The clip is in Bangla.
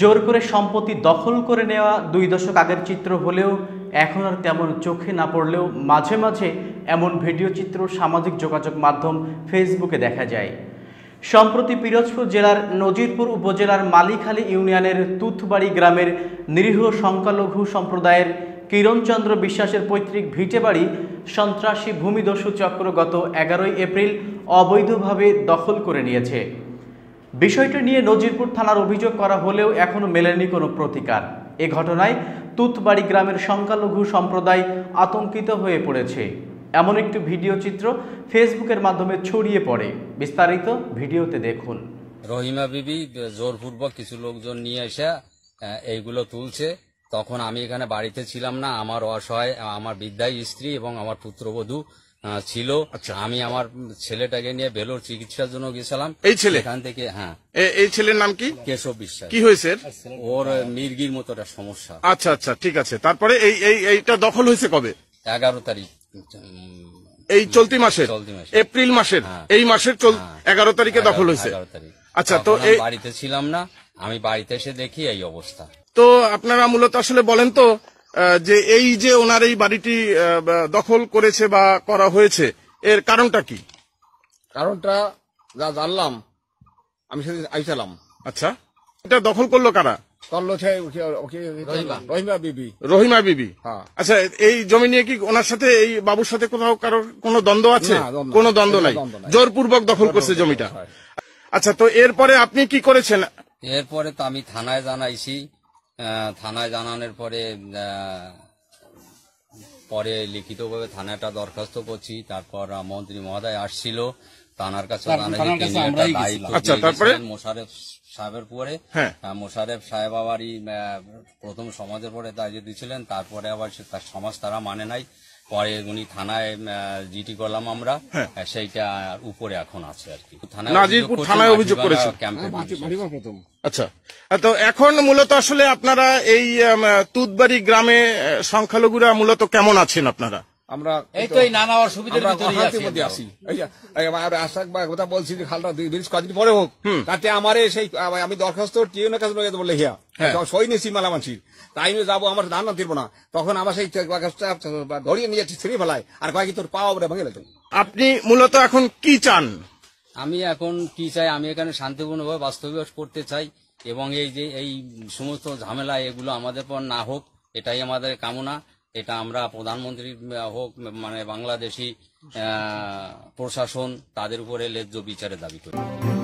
জোর করে সম্পত্তি দখল করে নেওয়া দুই দশক আগের চিত্র হলেও এখন আর তেমন চোখে না পড়লেও মাঝে মাঝে এমন ভিডিও চিত্র সামাজিক যোগাযোগ মাধ্যম ফেসবুকে দেখা যায় সম্প্রতি পিরোজপুর জেলার নজিরপুর উপজেলার মালিখালী ইউনিয়নের তুথবাড়ি গ্রামের নিরীহ সংখ্যালঘু সম্প্রদায়ের কিরণচন্দ্র বিশ্বাসের পৈতৃক ভিটেবাড়ি সন্ত্রাসী ভূমিদস্যু চক্র গত এগারোই এপ্রিল অবৈধভাবে দখল করে নিয়েছে বিষয়টি নিয়ে নজিরপুর থানার অভিযোগ করা হলেও এখনও মেলেনি কোনো প্রতিকার এ ঘটনায় তুতবাড়ি গ্রামের সংখ্যালঘু সম্প্রদায় আতঙ্কিত হয়ে পড়েছে এমন একটি ভিডিও চিত্র ফেসবুকের মাধ্যমে ছড়িয়ে পড়ে বিস্তারিত ভিডিওতে দেখুন রহিমা বিবি জোরপূর্বক কিছু লোকজন নিয়ে এসে এইগুলো তুলছে তখন আমি এখানে বাড়িতে ছিলাম না আমার অসহায় আমার বিদ্যায় স্ত্রী এবং আমার পুত্রবধূ ছিল আচ্ছা। আমি আমার ছেলেটাকে নিয়ে বেলোর চিকিৎসার জন্য গেছিলাম এই ছেলে এখান থেকে হ্যাঁ এই ছেলের নাম কি কেশব বিশ্বাস কি হয়েছে ওর মির্গির মতো একটা সমস্যা আচ্ছা আচ্ছা ঠিক আছে তারপরে এই এইটা দখল হয়েছে কবে এগারো তারিখ এই চলতি মাসের এপ্রিল মাসের হ্যাঁ। এই মাসের হ্যাঁ। এগারো তারিখে দখল হয়েছে আচ্ছা তো বাড়িতে ছিলাম না আমি বাড়িতে এসে দেখি এই অবস্থা তো আপনারা মূলত আসলে বলেন তো যে এই যে ওনার এই বাড়িটি দখল করেছে বা করা হয়েছে এর কারণটা কি কারণটা যা জানলাম আমি সেদিন আইসালাম আচ্ছা এটা দখল করলো কারা করলো রহিমা বিবি রহিমা বিবি হ্যাঁ। আচ্ছা এই জমি নিয়ে কি ওনার সাথে এই বাবুর সাথে কোথাও কারোর কোনো দ্বন্দ্ব আছে কোনো দ্বন্দ্ব নাই জোরপূর্বক দখল করছে জমিটা আচ্ছা তো এরপরে আপনি কি করেছেন এরপরে তো আমি থানায় জানাইছি থানায় জানানোর পরে পরে লিখিতভাবে থানাটা দরখাস্ত করছি তারপর মন্ত্রী মহোদয় আসছিল থানার কাছে আচ্ছা, মোশারেফ সাহেবের পরে হ্যাঁ। মোশারেফ সাহেব আবারই প্রথম সমাজের পরে দায়িত্ব দিয়েছিলেন তারপরে আবার তার সমাজ তারা মানে নাই পরে উনি থানায় জিটি করলাম আমরা হ্যাঁ। সেইটা উপরে এখন আছে আর কি থানায় অভিযোগ করেছে আচ্ছা তো এখন মূলত আসলে আপনারা এই তুতবাড়ি গ্রামে সংখ্যালঘুরা মূলত কেমন আছেন আপনারা আমরা আছি খালটা পরে তাতে আমারে সেই আমি দরখাস্ত বলে হ্যাঁ। সই তাই নিয়ে যাবো আমার ধান না দিব না তখন আমার সেই ধরিয়ে নিয়ে যাচ্ছি ফেলায় আর কয়েকদিন তোর পাওয়া ভেঙে আপনি মূলত এখন কি চান আমি এখন কি চাই আমি এখানে শান্তিপূর্ণ ভাবে বাস্তব করতে চাই এবং এই যে এই সমস্ত ঝামেলা এগুলো আমাদের পর না হোক এটাই আমাদের কামনা এটা আমরা প্রধানমন্ত্রী হোক মানে বাংলাদেশি প্রশাসন তাদের উপরে লেজ্জ বিচারে দাবি করি